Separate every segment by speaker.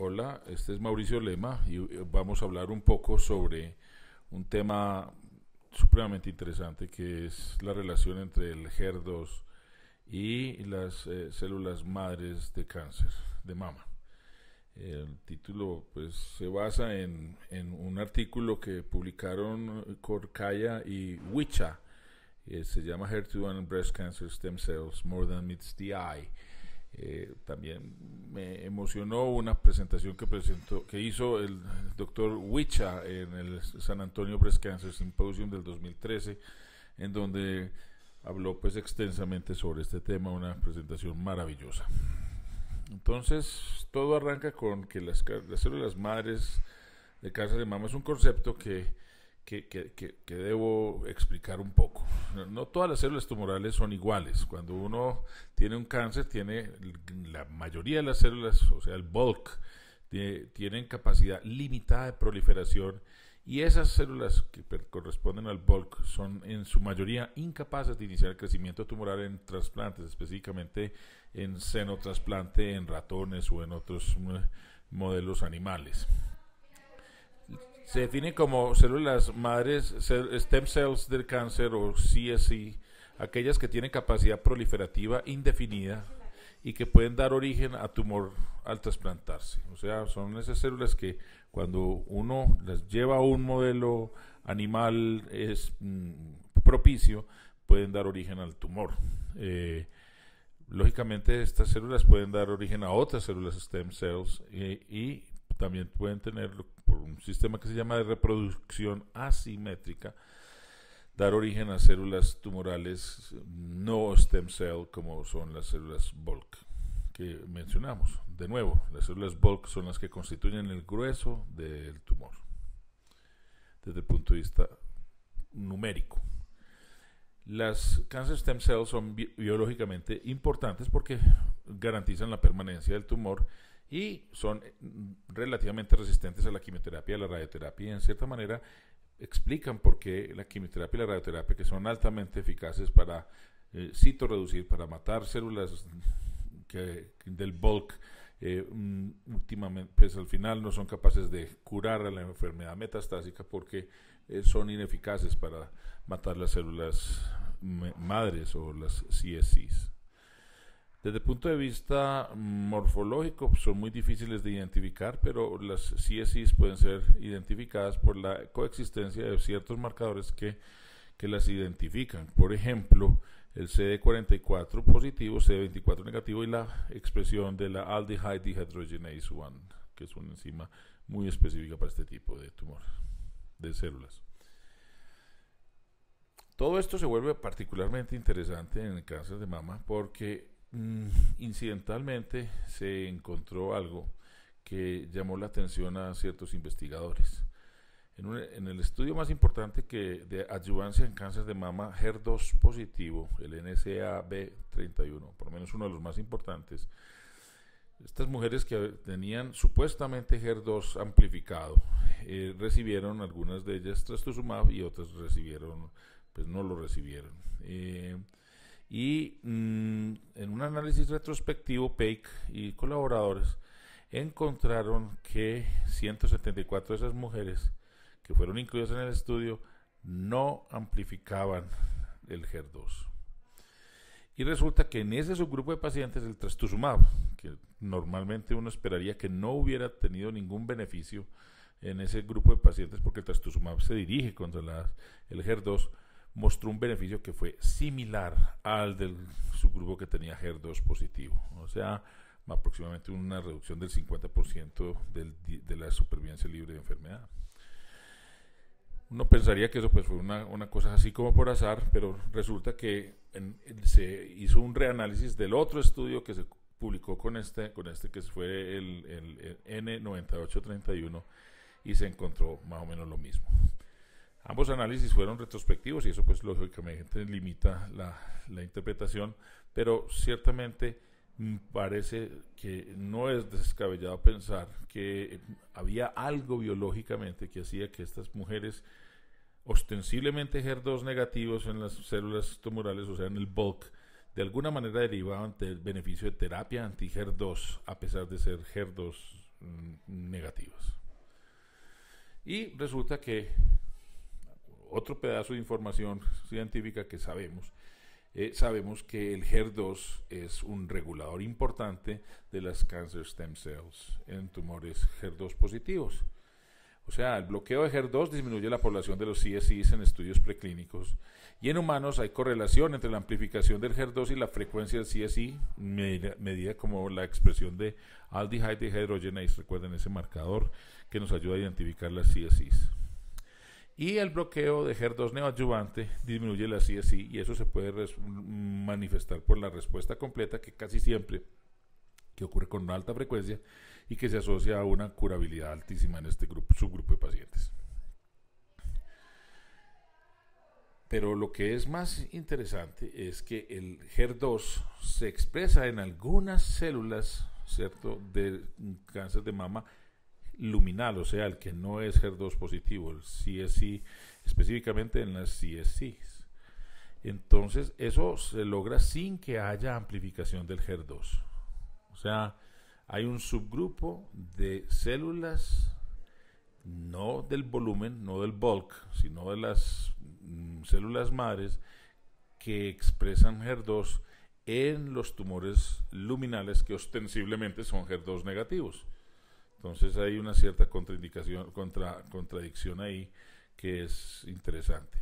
Speaker 1: Hola, este es Mauricio Lema y eh, vamos a hablar un poco sobre un tema supremamente interesante que es la relación entre el HER2 y las eh, células madres de cáncer de mama. El título pues, se basa en, un artículo que publicaron Corcaya y Wicha. Eh, se llama HER2 and Breast Cancer Stem Cells More Than Meets the Eye eh, también me emocionó una presentación que presentó que hizo el doctor Wicha en el San Antonio Breast Cancer Symposium del 2013 en donde habló pues extensamente sobre este tema una presentación maravillosa entonces todo arranca con que las, las células madres de cáncer de mama es un concepto que que, debo explicar un poco. No, todas las células tumorales son iguales. Cuando uno tiene un cáncer, tiene la mayoría de las células, o sea, el bulk, tienen capacidad limitada de proliferación y esas células que corresponden al bulk son en su mayoría incapaces de iniciar el crecimiento tumoral en trasplantes, específicamente en seno trasplante en ratones o en otros eh, modelos animales. Se define como células madres, stem cells del cáncer o C.S.I. aquellas que tienen capacidad proliferativa indefinida y que pueden dar origen a tumor al trasplantarse. O sea, son esas células que cuando uno las lleva a un modelo animal es mm, propicio, pueden dar origen al tumor. Eh, lógicamente estas células pueden dar origen a otras células stem cells eh, y también pueden tener por un sistema que se llama de reproducción asimétrica, dar origen a células tumorales no stem cell como son las células bulk que mencionamos. De nuevo, las células bulk son las que constituyen el grueso del tumor desde el punto de vista numérico. Las cancer stem cells son biológicamente importantes porque garantizan la permanencia del tumor y son eh, mm, relativamente resistentes a la quimioterapia y a la radioterapia y en cierta manera explican por qué la quimioterapia y la radioterapia, que son altamente eficaces para cito eh, citoreducir, para matar células del bulk, eh, mm, últimamente, pues al final no son capaces de curar a la enfermedad metastásica porque son ineficaces para matar las células madres o las CSCs. Desde el punto de vista morfológico pues, son muy difíciles de identificar, pero las CSIs pueden ser identificadas por la coexistencia de ciertos marcadores que, las identifican. Por ejemplo, el CD44 positivo, CD24 negativo y la expresión de la aldehyde dehydrogenase 1, que es una enzima muy específica para este tipo de tumor, de células. Todo esto se vuelve particularmente interesante en el cáncer de mama porque Mm, incidentalmente se encontró algo que llamó la atención a ciertos investigadores. En, el estudio más importante que de adyuvancia en cáncer de mama HER2 positivo, el NSAB31, por lo menos uno de los más importantes, estas mujeres que tenían supuestamente HER2 amplificado, eh, recibieron algunas de ellas trastuzumab y otras recibieron, pues no lo recibieron. Eh, y mm, en un análisis retrospectivo, PEIC y colaboradores encontraron que 174 de esas mujeres que fueron incluidas en el estudio no amplificaban el HER2. Y resulta que en ese subgrupo de pacientes el trastuzumab, que normalmente uno esperaría que no hubiera tenido ningún beneficio en ese grupo de pacientes porque el trastuzumab se dirige contra la, el HER2, mostró un beneficio que fue similar al del subgrupo que tenía HER2 positivo, o sea, aproximadamente una reducción del 50% de la supervivencia libre de enfermedad. Uno pensaría que eso pues fue una, una cosa así como por azar, pero resulta que se hizo un reanálisis del otro estudio que se publicó con este, con este que fue el N9831 y se encontró más o menos lo mismo. Ambos análisis fueron retrospectivos y eso pues lógicamente limita la, interpretación, pero ciertamente mm, parece que no es descabellado pensar que eh, había algo biológicamente que hacía que estas mujeres ostensiblemente HER2 negativos en las células tumorales, o sea, en el bulk, de alguna manera derivaban del beneficio de terapia anti-HER2, a pesar de ser HER2 mm, negativas. Y resulta que otro pedazo de información científica que sabemos, eh, sabemos que el HER2 es un regulador importante de las cancer stem cells en tumores HER2 positivos. O sea, el bloqueo de HER2 disminuye la población de los CSIs en estudios preclínicos. Y en humanos hay correlación entre la amplificación del HER2 y la frecuencia del CSI, medida, como la expresión de aldehyde dehydrogenase. Recuerden ese marcador que nos ayuda a identificar las CSIs. Y el bloqueo de HER2 neoadyuvante disminuye la CSI y eso se puede manifestar por la respuesta completa que casi siempre que ocurre con una alta frecuencia y que se asocia a una curabilidad altísima en este grupo, subgrupo de pacientes. Pero lo que es más interesante es que el HER2 se expresa en algunas células ¿cierto? de cáncer de mama luminal, o sea, el que no es HER2 positivo, el CSI, específicamente en las CSIs. Entonces, eso se logra sin que haya amplificación del HER2. O sea, hay un subgrupo de células, no del volumen, no del bulk, sino de las mm, células madres que expresan HER2 en los tumores luminales que ostensiblemente son HER2 negativos. Entonces hay una cierta contraindicación, contra, contradicción ahí que es interesante.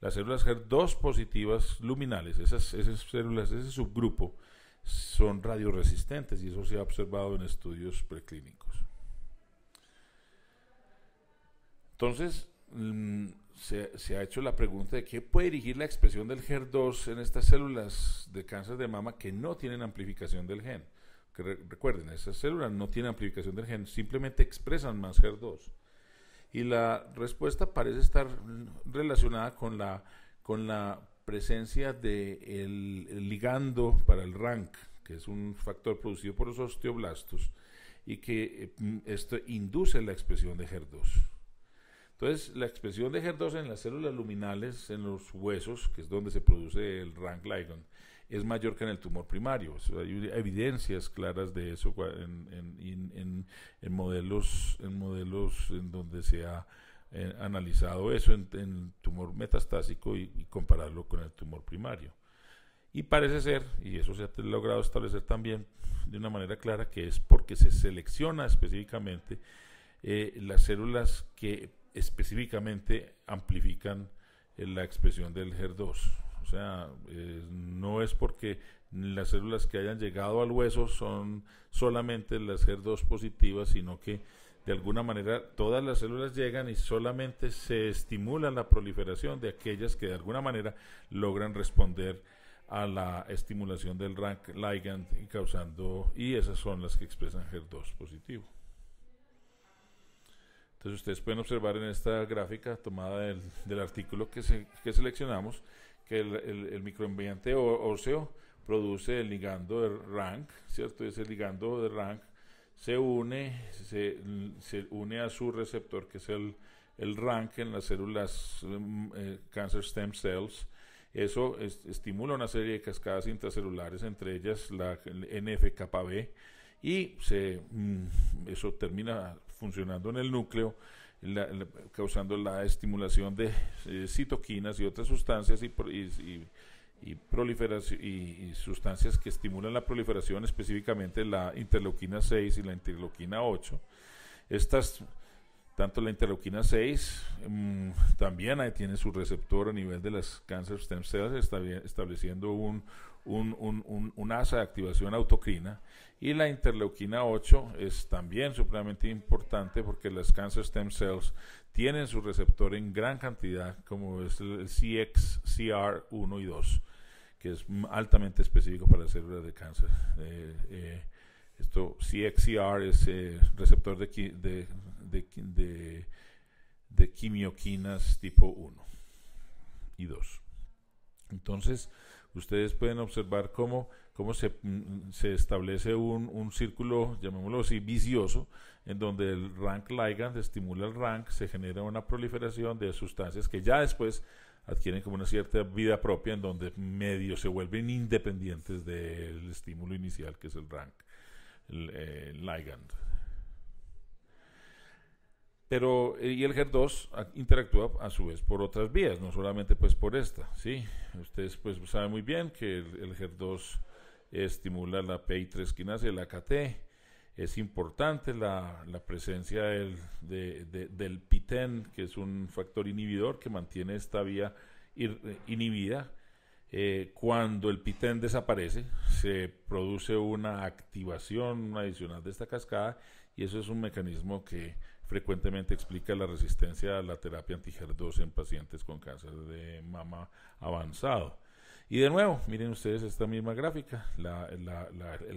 Speaker 1: Las células HER2 positivas luminales, esas, células, ese subgrupo, son radioresistentes y eso se ha observado en estudios preclínicos. Entonces, mm, se, se, ha hecho la pregunta de qué puede dirigir la expresión del HER2 en estas células de cáncer de mama que no tienen amplificación del gen recuerden, esas células no tienen amplificación del gen, simplemente expresan más HER2. Y la respuesta parece estar relacionada con la, con la presencia del de el ligando para el RANK, que es un factor producido por los osteoblastos, y que eh, esto induce la expresión de HER2. Entonces, la expresión de HER2 en las células luminales, en los huesos, que es donde se produce el RANK ligand, es mayor que en el tumor primario. hay evidencias claras de eso en, modelos, en modelos en donde se ha eh, analizado eso en, el tumor metastásico y, compararlo con el tumor primario. Y parece ser, y eso se ha logrado establecer también de una manera clara, que es porque se selecciona específicamente eh, las células que específicamente amplifican eh, la expresión del HER2. O sea, eh, no es porque las células que hayan llegado al hueso son solamente las HER2 positivas, sino que de alguna manera todas las células llegan y solamente se estimula la proliferación de aquellas que de alguna manera logran responder a la estimulación del rank ligand y causando y esas son las que expresan HER2 positivo. Entonces ustedes pueden observar en esta gráfica tomada del, artículo que, que seleccionamos que el, microambiente óseo produce el ligando de rank, ¿cierto? Ese ligando de rank se une, se, une a su receptor, que es el, el rank en las células mm, eh, cancer stem cells. Eso estimula una serie de cascadas intracelulares, entre ellas la NFKB, y se, mm, eso termina funcionando en el núcleo causando la estimulación de eh, citoquinas y otras sustancias y, proliferación, y, sustancias que estimulan la proliferación, específicamente la interleuquina 6 y la interleuquina 8. Estas tanto la interleuquina 6 mm, también ahí tiene su receptor a nivel de las cancer stem cells, está estableciendo un, un, un, un, asa de activación autocrina. Y la interleuquina 8 es también supremamente importante porque las cancer stem cells tienen su receptor en gran cantidad, como es el CXCR1 y 2, que es altamente específico para las células de cáncer. Eh, eh, esto CXCR es eh, receptor de, de de, de, quimioquinas tipo 1 y 2. Entonces, ustedes pueden observar cómo, cómo se, mm, establece un, círculo, llamémoslo así, vicioso, en donde el rank ligand estimula el rank, se genera una proliferación de sustancias que ya después adquieren como una cierta vida propia, en donde medio se vuelven independientes del estímulo inicial que es el rank el, eh, ligand. Pero, eh, y el HER2 interactúa a su vez por otras vías, no solamente pues por esta, ¿sí? Ustedes pues saben muy bien que el, el HER2 estimula la PI3 quinase, la AKT, es importante la, presencia del, PITEN, que es un factor inhibidor que mantiene esta vía eh, inhibida. Eh, cuando el PITEN desaparece, se produce una activación adicional de esta cascada y eso es un mecanismo que frecuentemente explica la resistencia a la terapia antiger 2 en pacientes con cáncer de mama avanzado. Y de nuevo, miren ustedes esta misma gráfica. La, el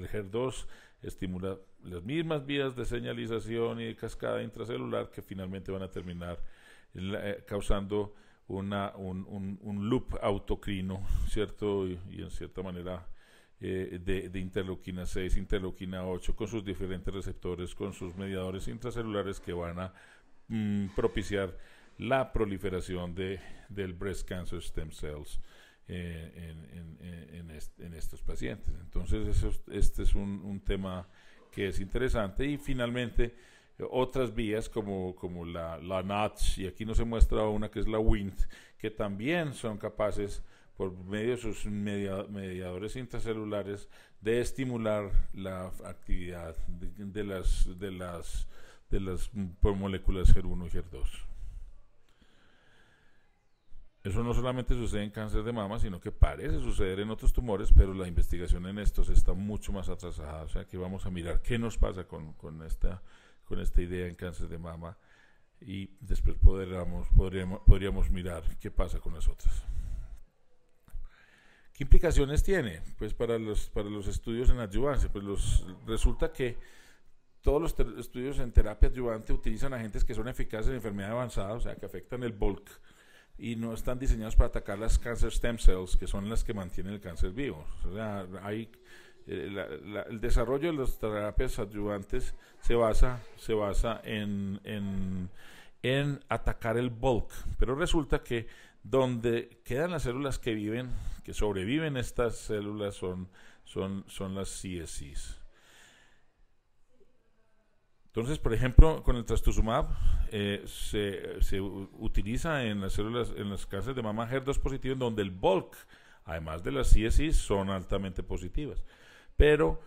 Speaker 1: HER2 estimula las mismas vías de señalización y de cascada intracelular que finalmente van a terminar eh, causando una, un, loop autocrino, ¿cierto? y en cierta manera eh, de, de, interleuquina 6, interleuquina 8, con sus diferentes receptores, con sus mediadores intracelulares que van a mm, propiciar la proliferación de, del breast cancer stem cells eh, en, estos pacientes. Entonces, eso, este es un, tema que es interesante. Y finalmente, otras vías como, como la, la y aquí no se muestra una que es la WINT, que también son capaces por medio de sus mediadores intracelulares de estimular la actividad de, las de las mm, moléculas GER1 y GER2. Eso no solamente sucede en cáncer de mama, sino que parece suceder en otros tumores, pero la investigación en estos está mucho más atrasada. O sea que vamos a mirar qué nos pasa con, con esta, idea en cáncer de mama y después podríamos, podríamos mirar qué pasa con las otras. ¿Qué implicaciones tiene? Pues para los, para los estudios en adyuvancia, pues resulta que todos los estudios en terapia adyuvante utilizan agentes que son eficaces en enfermedad avanzada, o sea, que afectan el bulk y no están diseñados para atacar las cancer stem cells, que son las que mantienen el cáncer vivo. Eh, el desarrollo de las terapias adyuvantes se basa, se basa en atacar el bulk, pero resulta que donde quedan las células que viven, que sobreviven estas células, son, las CSCs. Entonces, por ejemplo, con el trastuzumab eh, se, se, utiliza en las células, en las cánceres de mama HER2 positivo, donde el bulk, además de las CSIs, son altamente positivas. Pero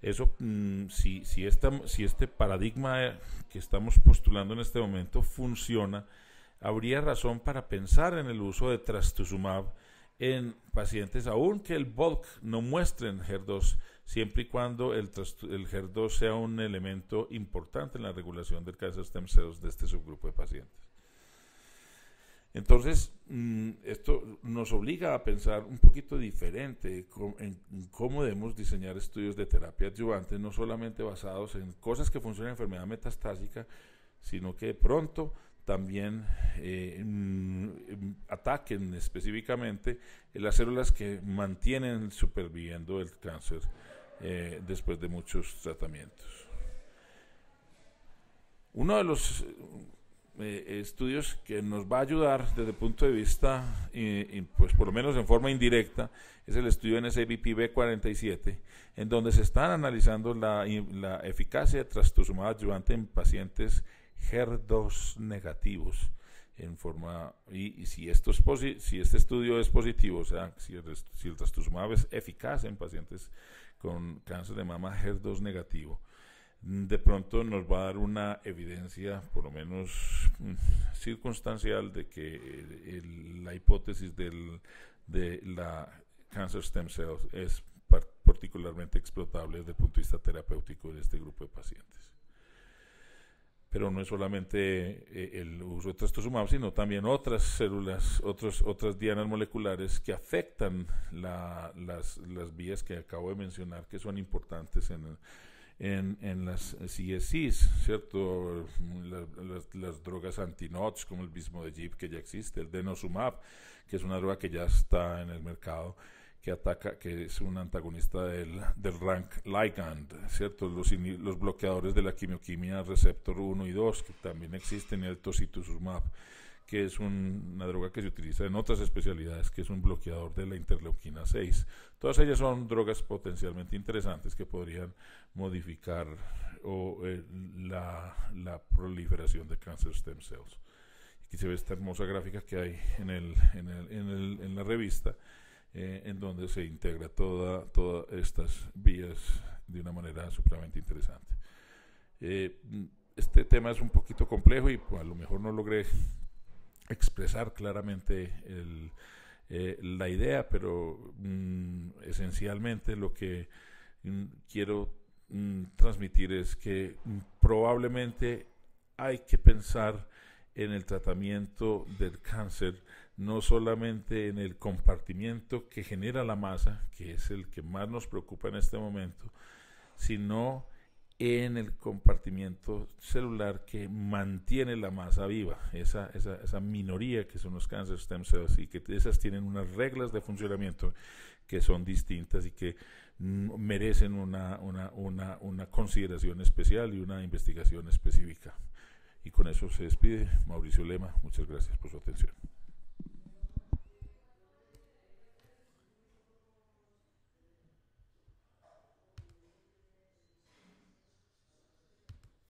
Speaker 1: eso, mm, si, si, si este paradigma eh, que estamos postulando en este momento funciona, habría razón para pensar en el uso de trastuzumab en pacientes aunque que el bulk no muestren HER2, siempre y cuando el, HER2 sea un elemento importante en la regulación del cáncer stem cells de este subgrupo de pacientes. Entonces, mm, esto nos obliga a pensar un poquito diferente en cómo debemos diseñar estudios de terapia adyuvante, no solamente basados en cosas que funcionan en enfermedad metastásica, sino que de pronto también eh, mm, ataquen específicamente las células que mantienen superviviendo el cáncer eh, después de muchos tratamientos. Uno de los eh, estudios que nos va a ayudar desde el punto de vista, pues por lo menos en forma indirecta, es el estudio nsbpb B47, en donde se están analizando la, la eficacia de trastuzumab adyuvante en pacientes HER2 negativos en forma y, si esto si este estudio es positivo, o sea, si el, si trastuzumab es eficaz en pacientes con cáncer de mama HER2 negativo, de pronto nos va a dar una evidencia, por lo menos mm, circunstancial, de que la hipótesis de la cancer stem cells es particularmente explotable desde el punto de vista terapéutico de este grupo de pacientes pero no es solamente eh, el uso de trastuzumab, sino también otras células, otros, otras dianas moleculares que afectan las, vías que acabo de mencionar, que son importantes en, las CSIs, ¿cierto? Las, las, drogas antinots, como el de mismo Jeep que ya existe, el denosumab, que es una droga que ya está en el mercado que ataca, que es un antagonista del, del rank ligand, ¿cierto? Los, bloqueadores de la quimioquimia receptor 1 y 2, que también existen, en el tocituzumab, que es una droga que se utiliza en otras especialidades, que es un bloqueador de la interleuquina 6. Todas ellas son drogas potencialmente interesantes que podrían modificar eh, la, proliferación de cáncer stem cells. Aquí se ve esta hermosa gráfica que hay en, en la revista eh, en donde se integra toda, todas estas vías de una manera supremamente interesante. Eh, este tema es un poquito complejo y a lo mejor no logré expresar claramente eh, la idea, pero mm, esencialmente lo que mm, quiero mm, transmitir es que probablemente hay que pensar en el tratamiento del cáncer no solamente en el compartimiento que genera la masa, que es el que más nos preocupa en este momento, sino en el compartimiento celular que mantiene la masa viva, esa, minoría que son los cánceres stem cells y que esas tienen unas reglas de funcionamiento que son distintas y que mm, merecen una, una consideración especial y una investigación específica. Y con eso se despide Mauricio Lema. Muchas gracias por su atención.